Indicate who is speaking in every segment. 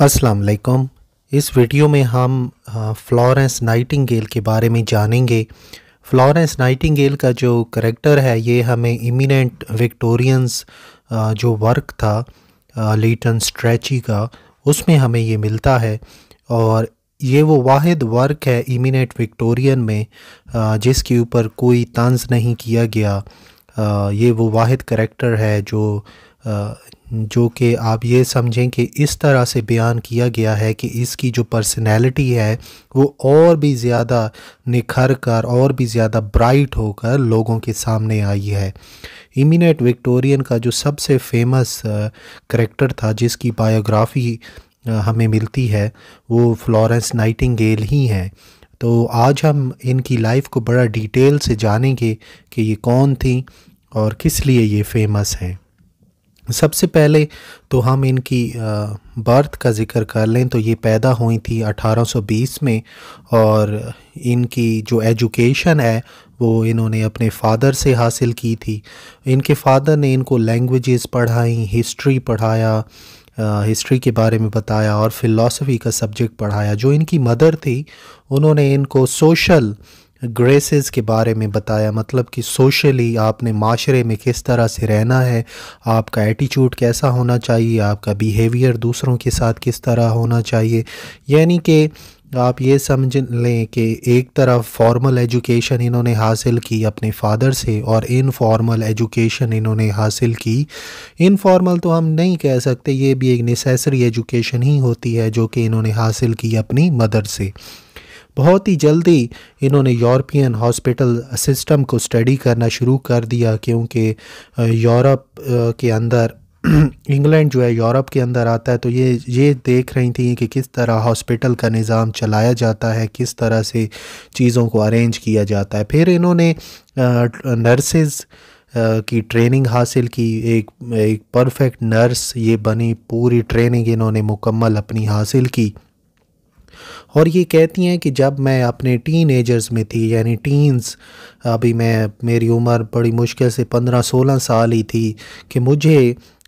Speaker 1: अस्सलाम वालेकुम इस वीडियो में हम फ्लोरेंस नाइटिंगेल के बारे में जानेंगे फ्लोरेंस नाइटिंगेल का जो करेक्टर है ये हमें इमिनेंट विक्टोरियंस जो वर्क था लीटन स्ट्रेची का उसमें हमें ये मिलता है और ये वो वाहिद वर्क है इमिनेंट विक्टोरियन में जिसके ऊपर कोई तंज नहीं किया गया ये वो वाहिद करेक्टर है जो जो कि आप ये समझें कि इस तरह से बयान किया गया है कि इसकी जो पर्सनैलिटी है वो और भी ज़्यादा निखर कर और भी ज़्यादा ब्राइट होकर लोगों के सामने आई है इमिनेट विक्टोरियन का जो सबसे फेमस करेक्टर था जिसकी बायोग्राफी हमें मिलती है वो फ्लोरेंस नाइटिंगेल ही हैं तो आज हम इनकी लाइफ को बड़ा डिटेल से जानेंगे कि ये कौन थी और किस लिए ये फेमस हैं सबसे पहले तो हम इनकी बर्थ का ज़िक्र कर लें तो ये पैदा हुई थी 1820 में और इनकी जो एजुकेशन है वो इन्होंने अपने फ़ादर से हासिल की थी इनके फ़ादर ने इनको लैंग्वेजेस पढ़ाई हिस्ट्री पढ़ाया हिस्ट्री के बारे में बताया और फिलॉसफी का सब्जेक्ट पढ़ाया जो इनकी मदर थी उन्होंने इनको सोशल ग्रेसेस के बारे में बताया मतलब कि सोशली आपने माशरे में किस तरह से रहना है आपका एटीट्यूड कैसा होना चाहिए आपका बिहेवियर दूसरों के साथ किस तरह होना चाहिए यानी कि आप ये समझ लें कि एक तरफ फॉर्मल एजुकेशन इन्होंने हासिल की अपने फादर से और इनफॉर्मल एजुकेशन इन्होंने हासिल की इनफॉर्मल तो हम नहीं कह सकते ये भी एक नेसेसरी एजुकेशन ही होती है जो कि इन्होंने हासिल की अपनी मदर से बहुत ही जल्दी इन्होंने यूरोपियन हॉस्पिटल सिस्टम को स्टडी करना शुरू कर दिया क्योंकि यूरोप के अंदर इंग्लैंड जो है यूरोप के अंदर आता है तो ये ये देख रही थी कि किस तरह हॉस्पिटल का निज़ाम चलाया जाता है किस तरह से चीज़ों को अरेंज किया जाता है फिर इन्होंने नर्सेज़ की ट्रेनिंग हासिल की एक एक परफेक्ट नर्स ये बनी पूरी ट्रेनिंग इन्होंने मुकम्मल अपनी हासिल की और ये कहती हैं कि जब मैं अपने टीन एजर्स में थी यानी टीन्स अभी मैं मेरी उम्र बड़ी मुश्किल से पंद्रह सोलह साल ही थी कि मुझे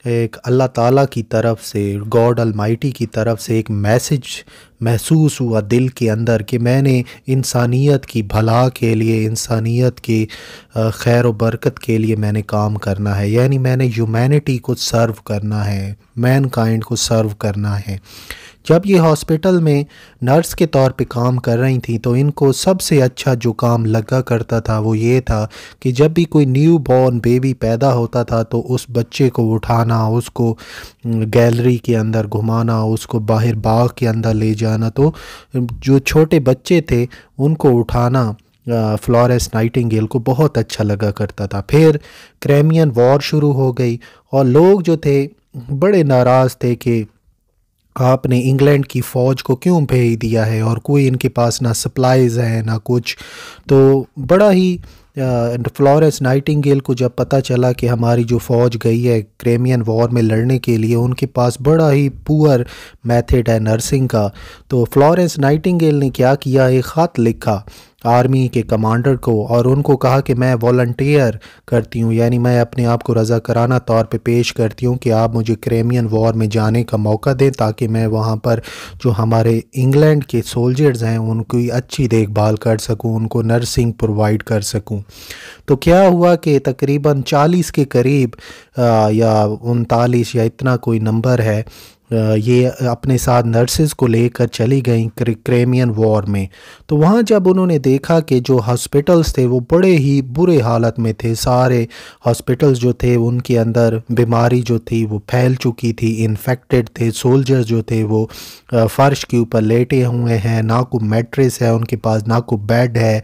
Speaker 1: एक अल्लाह ताला की तरफ से गॉड अलमाइटी की तरफ से एक मैसेज महसूस हुआ दिल के अंदर कि मैंने इंसानियत की भला के लिए इंसानियत के खैर बरकत के लिए मैंने काम करना है यानी मैंने ह्यूमैनिटी को सर्व करना है मैन काइंड को सर्व करना है जब ये हॉस्पिटल में नर्स के तौर पे काम कर रही थी तो इनको सबसे अच्छा जो काम लगा करता था वो ये था कि जब भी कोई न्यू बॉर्न बेबी पैदा होता था तो उस बच्चे को उठाना उसको गैलरी के अंदर घुमाना उसको बाहर बाग के अंदर ले जाना तो जो छोटे बच्चे थे उनको उठाना फ्लोरेंस नाइटिंगेल को बहुत अच्छा लगा करता था फिर क्रेमियन वॉर शुरू हो गई और लोग जो थे बड़े नाराज़ थे कि आपने इंग्लैंड की फ़ौज को क्यों भेज दिया है और कोई इनके पास ना सप्लाईज़ है ना कुछ तो बड़ा ही फ्लोरेंस नाइटिंगेल को जब पता चला कि हमारी जो फ़ौज गई है क्रेमियन वॉर में लड़ने के लिए उनके पास बड़ा ही पुअर मेथड है नर्सिंग का तो फ्लोरेंस नाइटिंगेल ने क्या किया एक ख़त लिखा आर्मी के कमांडर को और उनको कहा कि मैं वॉल्टियर करती हूँ यानी मैं अपने आप को कराना तौर पे पेश करती हूँ कि आप मुझे क्रेमियन वॉर में जाने का मौका दें ताकि मैं वहाँ पर जो हमारे इंग्लैंड के सोल्जर्स हैं उनकी अच्छी देखभाल कर सकूँ उनको नर्सिंग प्रोवाइड कर सकूँ तो क्या हुआ कि तकरीबन चालीस के करीब आ, या उनतालीस या इतना कोई नंबर है ये अपने साथ नर्सेज को लेकर चली गई क्रेमियन वॉर में तो वहाँ जब उन्होंने देखा कि जो हॉस्पिटल्स थे वो बड़े ही बुरे हालत में थे सारे हॉस्पिटल्स जो थे उनके अंदर बीमारी जो थी वो फैल चुकी थी इन्फेक्टेड थे सोल्जर्स जो थे वो फ़र्श के ऊपर लेटे हुए हैं ना को मेट्रेस है उनके पास ना को बेड है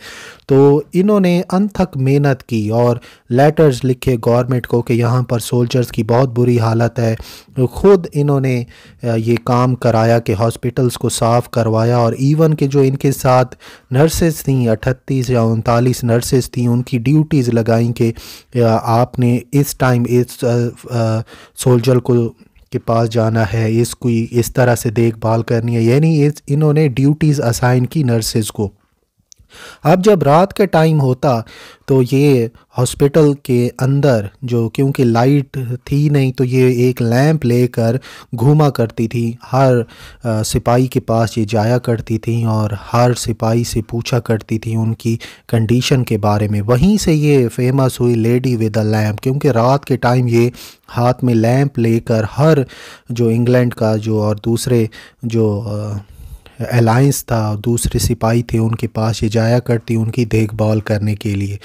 Speaker 1: तो इन्होंने अनथक मेहनत की और लेटर्स लिखे गवर्नमेंट को कि यहाँ पर सोल्जर्स की बहुत बुरी हालत है खुद इन्होंने ये काम कराया कि हॉस्पिटल्स को साफ़ करवाया और इवन के जो इनके साथ नर्सेज थी अठतीस या उनतालीस नर्सेज थी उनकी ड्यूटीज़ लगाई कि आपने इस टाइम इस सोल्जर को के पास जाना है इसको इस तरह से देखभाल करनी है यानी इस इन्होंने ड्यूटीज़ असाइन की नर्सेज को अब जब रात का टाइम होता तो ये हॉस्पिटल के अंदर जो क्योंकि लाइट थी नहीं तो ये एक लैंप लेकर घूमा करती थी हर सिपाही के पास ये जाया करती थी और हर सिपाही से पूछा करती थी उनकी कंडीशन के बारे में वहीं से ये फेमस हुई लेडी विद अ लैम्प क्योंकि रात के टाइम ये हाथ में लैंप लेकर हर जो इंग्लैंड का जो और दूसरे जो अलायंस था दूसरे सिपाही थे उनके पास ये जाया करती उनकी देखभाल करने के लिए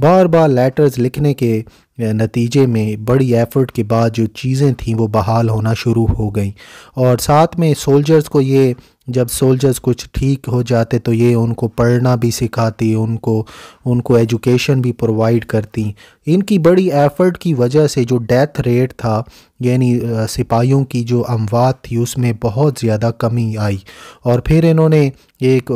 Speaker 1: बार बार लेटर्स लिखने के नतीजे में बड़ी एफर्ट के बाद जो चीज़ें थीं वो बहाल होना शुरू हो गई और साथ में सोल्जर्स को ये जब सोल्जर्स कुछ ठीक हो जाते तो ये उनको पढ़ना भी सिखाती उनको उनको एजुकेशन भी प्रोवाइड करती इनकी बड़ी एफर्ट की वजह से जो डेथ रेट था यानी सिपाहियों की जो अमवात थी उसमें बहुत ज़्यादा कमी आई और फिर इन्होंने एक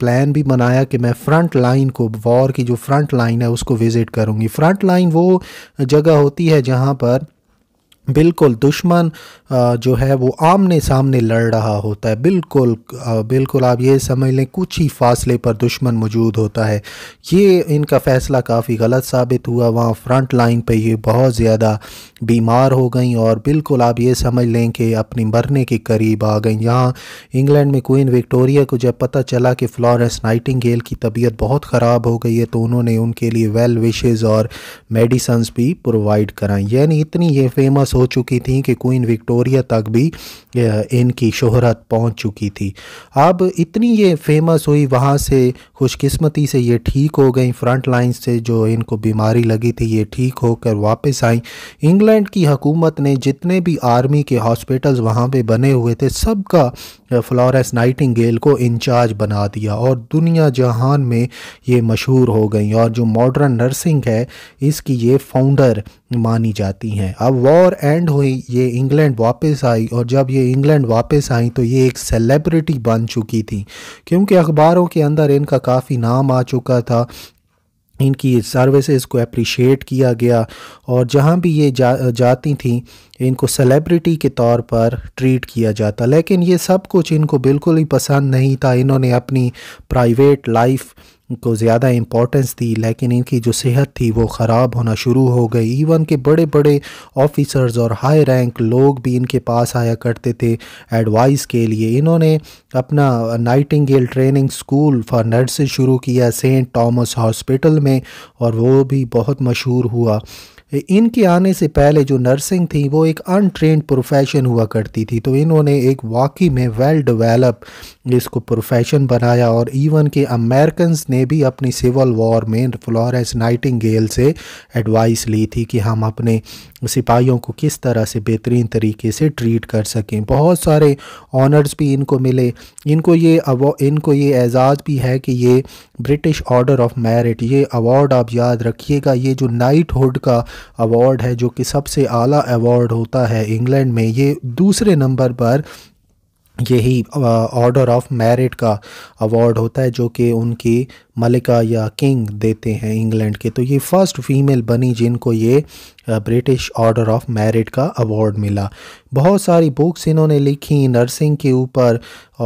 Speaker 1: प्लान भी बनाया कि मैं फ्रंट लाइन को वॉर की जो फ्रंट लाइन है उसको विज़िट करूँगी फ्रंट लाइन वो जगह होती है जहाँ पर बिल्कुल दुश्मन जो है वो आमने सामने लड़ रहा होता है बिल्कुल बिल्कुल आप ये समझ लें कुछ ही फासले पर दुश्मन मौजूद होता है ये इनका फ़ैसला काफ़ी गलत साबित हुआ वहाँ फ्रंट लाइन पे ये बहुत ज़्यादा बीमार हो गई और बिल्कुल आप ये समझ लें कि अपनी मरने के करीब आ गई यहाँ इंग्लैंड में क्वीन विक्टोरिया को जब पता चला कि फ्लॉरेंस नाइटिंगेल की तबीयत बहुत ख़राब हो गई है तो उन्होंने उनके लिए वेल विशेज़ और मेडिसन्स भी प्रोवाइड कराई यानी इतनी ये फेमस हो चुकी थी कि क्वीन विक्टोरिया तक भी इनकी शोहरत पहुंच चुकी थी अब इतनी ये फेमस हुई वहाँ से खुशकिस्मती से ये ठीक हो गई फ्रंट लाइन से जो इनको बीमारी लगी थी ये ठीक होकर वापस आई इंग्लैंड की हकूमत ने जितने भी आर्मी के हॉस्पिटल्स वहाँ पे बने हुए थे सब का फ्लोरेस नाइटिंगेल को इंचार्ज बना दिया और दुनिया जहान में ये मशहूर हो गई और जो मॉडर्न नर्सिंग है इसकी ये फाउंडर मानी जाती हैं अब वॉर एंड हुई ये इंग्लैंड वापस आई और जब ये इंग्लैंड वापस आई तो ये एक सेलिब्रिटी बन चुकी थी क्योंकि अखबारों के अंदर इनका काफ़ी नाम आ चुका था इनकी सर्विसेज को अप्रिशिएट किया गया और जहाँ भी ये जा जाती थी इनको सेलिब्रिटी के तौर पर ट्रीट किया जाता लेकिन ये सब कुछ इनको बिल्कुल ही पसंद नहीं था इन्होंने अपनी प्राइवेट लाइफ को ज़्यादा इम्पोर्टेंस दी लेकिन इनकी जो सेहत थी वो ख़राब होना शुरू हो गई इवन के बड़े बड़े ऑफिसर्स और हाई रैंक लोग भी इनके पास आया करते थे एडवाइस के लिए इन्होंने अपना Nightingale training school for nurses शुरू किया सेंट टॉमस हॉस्पिटल में और वो भी बहुत मशहूर हुआ इनके आने से पहले जो नर्सिंग थी वो एक अनट्रेंड प्रोफेशन हुआ करती थी तो इन्होंने एक वाकई में वेल डेवलप इसको प्रोफेशन बनाया और इवन के अमेरिकन ने भी अपनी सिविल वॉर में फ्लोरेंस नाइटिंगेल से एडवाइस ली थी कि हम अपने सिपाहियों को किस तरह से बेहतरीन तरीके से ट्रीट कर सकें बहुत सारे ऑनर्स भी इनको मिले इनको ये इनको ये एजाज़ भी है कि ये ब्रिटिश ऑर्डर ऑफ मेरिट ये अवार्ड आप याद रखिएगा ये जो नाइट हुड का अवार्ड है जो कि सबसे आला अवार्ड होता है इंग्लैंड में ये दूसरे नंबर पर यही ऑर्डर ऑफ मेरिट का अवार्ड होता है जो कि उनकी मलिका या किंग देते हैं इंग्लैंड के तो ये फ़र्स्ट फीमेल बनी जिनको ये ब्रिटिश ऑर्डर ऑफ मेरिट का अवार्ड मिला बहुत सारी बुक्स इन्होंने लिखी नर्सिंग के ऊपर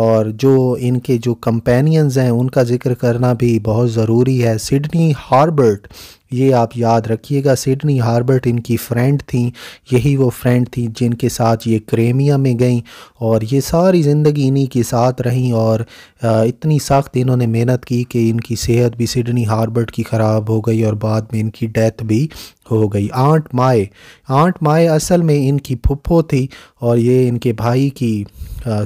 Speaker 1: और जो इनके जो कंपेनियंस हैं उनका जिक्र करना भी बहुत ज़रूरी है सिडनी हार्बर्ट ये आप याद रखिएगा सिडनी हार्बर्ट इनकी फ्रेंड थी यही वो फ्रेंड थी जिनके साथ ये क्रेमिया में गई और ये सारी ज़िंदगी इन्हीं के साथ रहीं और इतनी सख्त इन्होंने मेहनत की कि इनकी सेहत भी सिडनी हार्बर्ट की ख़राब हो गई और बाद में इनकी डेथ भी हो गई आंट माए आंट माए असल में इनकी फुप्पो थी और ये इनके भाई की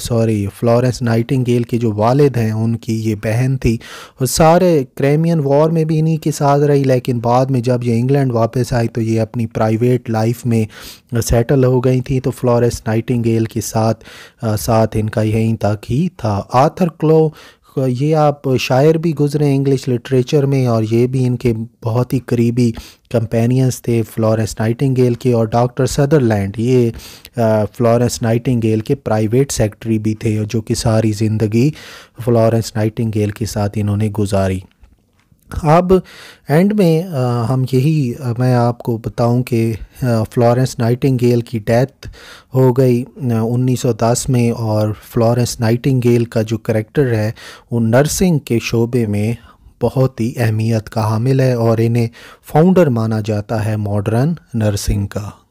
Speaker 1: सॉरी फ्लोरेंस नाइटिंगेल के जो वालिद हैं उनकी ये बहन थी और सारे क्रेमियन वॉर में भी इन्हीं के साथ रही लेकिन बाद में जब ये इंग्लैंड वापस आई तो ये अपनी प्राइवेट लाइफ में सेटल हो गई थी तो फ्लोरेंस नाइटिंगेल के साथ आ, साथ इनका यहीं तक ही था आथर क्लो ये आप शायर भी गुजरे इंग्लिश लिटरेचर में और ये भी इनके बहुत ही करीबी कंपेनियंस थे फ्लोरेंस नाइटिंगेल के और डॉक्टर सदरलैंड ये फ्लोरेंस नाइटिंगेल के प्राइवेट सेक्रेटरी भी थे जो कि सारी ज़िंदगी फ्लोरेंस नाइटिंगेल के साथ इन्होंने गुजारी अब एंड में आ, हम यही आ, मैं आपको बताऊं कि फ्लोरेंस नाइटिंगेल की डेथ हो गई 1910 में और फ्लोरेंस नाइटिंगेल का जो करेक्टर है वो नर्सिंग के शोबे में बहुत ही अहमियत का हामिल है और इन्हें फाउंडर माना जाता है मॉडर्न नर्सिंग का